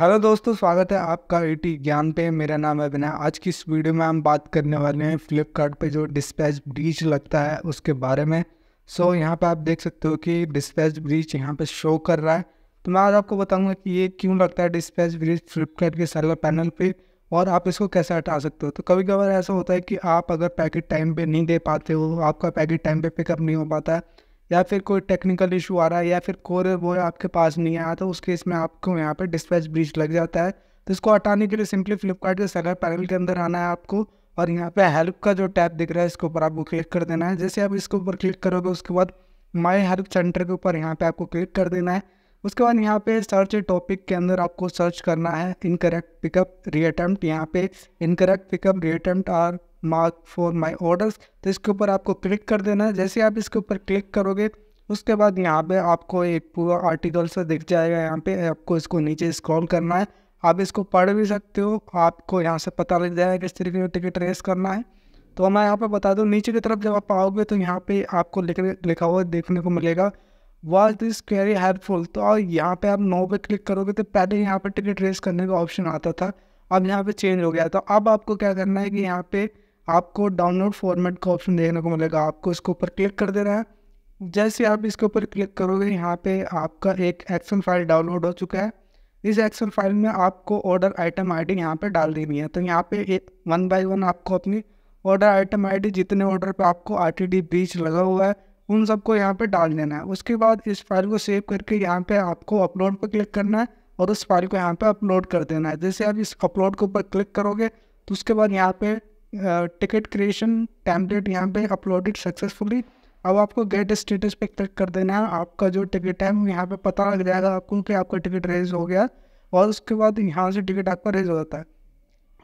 hello दोस्तों स्वागत है आपका एटी ज्ञान पे मेरा नाम है विनय आज की इस वीडियो में हम बात करने वाले हैं फ्लिपकार्ट पे जो डिस्पैच ब्रीच लगता है उसके बारे में सो so, यहाँ पे आप देख सकते हो कि डिस्पैच ब्रीच यहाँ पे शो कर रहा है तो मैं आज आपको बताऊंगा कि ये क्यों लगता है डिस्पैच ब्रीच फ्लिपकार्ट के सर्वर पैनल पर और आप इसको कैसे हटा सकते हो तो कभी कभार ऐसा होता है कि आप अगर पैकेट टाइम पर नहीं दे पाते हो आपका पैकेट टाइम पर पिकअप नहीं हो पाता है या फिर कोई टेक्निकल इशू आ रहा है या फिर कोर वो आपके पास नहीं आया तो उस केस में आपको यहाँ पर डिस्पैच ब्रिज लग जाता है तो इसको हटाने के लिए सिंपली फ्लिपकार्ट के सेलर पैनल के अंदर आना है आपको और यहाँ पे हेल्प का जो टैब दिख रहा है इसके ऊपर आपको क्लिक कर देना है जैसे आप इसके ऊपर क्लिक करोगे उसके बाद माई हेल्प सेंटर के ऊपर यहाँ पे आपको क्लिक कर देना है उसके बाद यहाँ पे सर्च टॉपिक के अंदर आपको सर्च करना है इनकरेक्ट पिकअप रीअटम्प्ट यहाँ पे इनकरेक्ट पिकअप रीअटैम्प्ट और मार्क फॉर माई ऑर्डर्स तो इसके ऊपर आपको क्लिक कर देना है जैसे आप इसके ऊपर क्लिक करोगे उसके बाद यहाँ पे आपको एक पूरा आर्टिकल सा दिख जाएगा यहाँ पे आपको इसको नीचे स्क्रॉल करना है आप इसको पढ़ भी सकते हो आपको यहाँ से पता लग जाएगा किस तरीके से टिकट रेस करना है तो मैं यहाँ पे बता दूँ नीचे की तरफ जब आप आओगे तो यहाँ पे आपको लिख लिखा हुआ देखने को मिलेगा वॉज दिस वेरी हेल्पफुल तो और यहाँ पर आप नो पे क्लिक करोगे तो पहले यहाँ पर टिकट रेस करने का ऑप्शन आता था अब यहाँ पर चेंज हो गया तो अब आपको क्या करना है कि यहाँ पर आपको डाउनलोड फॉर्मेट का ऑप्शन देखने को मिलेगा आपको इसके ऊपर क्लिक कर देना है जैसे आप इसके ऊपर क्लिक करोगे यहाँ पे आपका एक एक्शन फाइल डाउनलोड हो चुका है इस एक्शन फाइल में आपको ऑर्डर आइटम आईडी डी यहाँ पर डाल देनी है तो यहाँ पे एक वन बाय वन आपको अपनी ऑर्डर आइटम आईडी जितने ऑर्डर पे आपको आर टी डी बीच लगा हुआ है उन सबको यहाँ पे डाल देना है उसके बाद इस फाइल को सेव करके यहाँ पे आपको अपलोड पर क्लिक करना है और उस फाइल को यहाँ पे अपलोड कर देना है जैसे आप इस अपलोड के ऊपर क्लिक करोगे तो उसके बाद यहाँ पे टिकट क्रिएशन टैम्पलेट यहाँ पे अपलोडेड सक्सेसफुली अब आपको गेट स्टेटस पे क्लिक कर देना है आपका जो टिकट है यहाँ पे पता लग जाएगा आपको कि आपका टिकट रेज हो गया और उसके बाद यहाँ से टिकट आपका रेज हो जाता है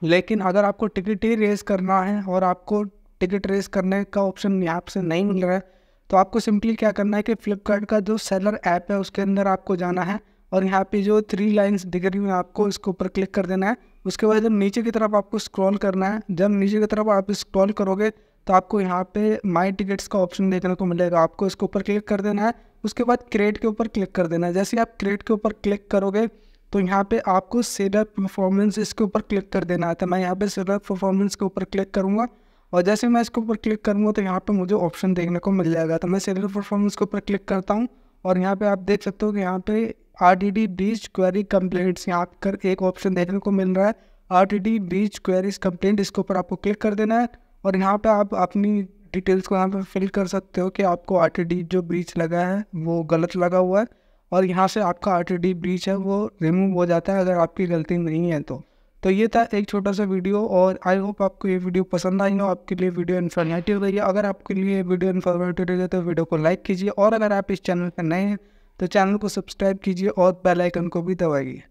लेकिन अगर आपको टिकट ही रेज करना है और आपको टिकट रेज करने का ऑप्शन यहाँ से नहीं मिल रहा है तो आपको सिंपली क्या करना है कि फ्लिपकार्ट का जो सेलर ऐप है उसके अंदर आपको जाना है और यहाँ पे जो थ्री लाइंस दिख रही है आपको इसके ऊपर क्लिक कर देना है उसके बाद जब नीचे की तरफ आपको स्क्रॉल करना है जब नीचे की तरफ आप स्क्रॉल करोगे तो आपको यहाँ पे माई टिकट्स का ऑप्शन देखने को मिलेगा आपको इसके ऊपर क्लिक कर देना है उसके बाद क्रेट के ऊपर क्लिक कर देना है जैसे आप क्रेट के ऊपर क्लिक करोगे तो यहाँ पे आपको सेलर परफॉर्मेंस इसके ऊपर क्लिक कर देना है तो मैं यहाँ पे सेलर परफॉर्मेंस के ऊपर क्लिक करूँगा और जैसे मैं इसके ऊपर क्लिक करूँगा तो यहाँ पर मुझे ऑप्शन देखने को मिल जाएगा तो मैं सेलर परफॉर्मेंस के ऊपर क्लिक करता हूँ और यहाँ पर आप देख सकते हो कि यहाँ पर R T D breach query complaints यहाँ पर एक ऑप्शन देखने को मिल रहा है R T D breach queries complaint इसके ऊपर आपको क्लिक कर देना है और यहाँ पे आप अपनी डिटेल्स को यहाँ पे फिल कर सकते हो कि आपको आर टी डी जो ब्रीच लगा है वो गलत लगा हुआ है और यहाँ से आपका आर टी डी ब्रीच है वो रिमूव हो जाता है अगर आपकी गलती नहीं है तो तो ये था एक छोटा सा वीडियो और आई होप आपको ये वीडियो पसंद आई हो आपके लिए वीडियो इन्फॉर्मेटिव रही है अगर आपके लिए वीडियो इन्फॉर्मेटिव रही है तो वीडियो को लाइक कीजिए और अगर आप इस चैनल पर नए हैं तो चैनल को सब्सक्राइब कीजिए और बेल आइकन को भी दबाइए